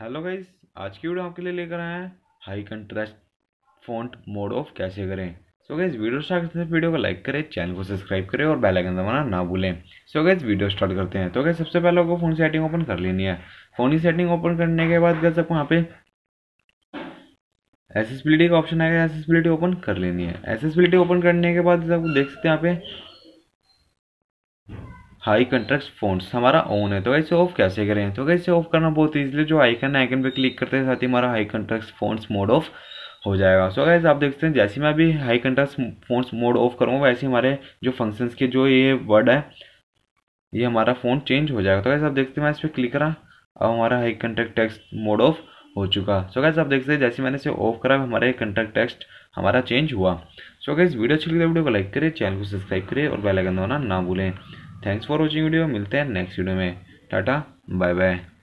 hello guys आज की video आपके लिए लेकर आए हैं high contrast font mode off कैसे करें so so guys video start करते हैं वीडियो को लाइक करें चैनल को सब्सक्राइब करें और बेल आइकन दबाना ना भूलें so so guys video start करते हैं तो गैस सबसे पहले आपको फ़ोन सेटिंग ओपन कर लेनी है फ़ोन की सेटिंग ओपन करने के बाद गैस आपको यहाँ पे एसेसिबिलिटी का ऑप्शन आएगा एसेसिबिलिटी ओपन कर लेनी है एसेसिबिलिटी ओपन करने के बाद आपको देख सकते हैं यहाँ पे हाई कंट्रस्ट फोन्स हमारा ऑन है तो ऐसे ऑफ कैसे करें तो कैसे ऑफ करना बहुत ईजिली जो आइकन है आइकन पे क्लिक करते हैं साथ ही हमारा high contrast fonts mode off हो जाएगा सो so आप देखते हैं जैसे मैं अभी high contrast fonts mode off करूँगा वैसे हमारे जो फंक्शंस के जो ये वर्ड है ये हमारा फ़ोन चेंज हो जाएगा तो गैस आप देखते हैं मैं इस पर क्लिक करा अब हमारा high contrast text mode off हो चुका सो so आप देखते हैं जैसे मैंने इसे ऑफ करा हमारा कंट्रेक्ट टेक्स्ट हमारा चेंज हुआ सो so गैस वीडियो अच्छी लगी तो वीडियो को लाइक करें चैनल को सब्सक्राइब करें और बेल आइकन दबाना ना भूलें थैंक्स फॉर वॉचिंग वीडियो मिलते हैं नेक्स्ट वीडियो में टाटा बाय बाय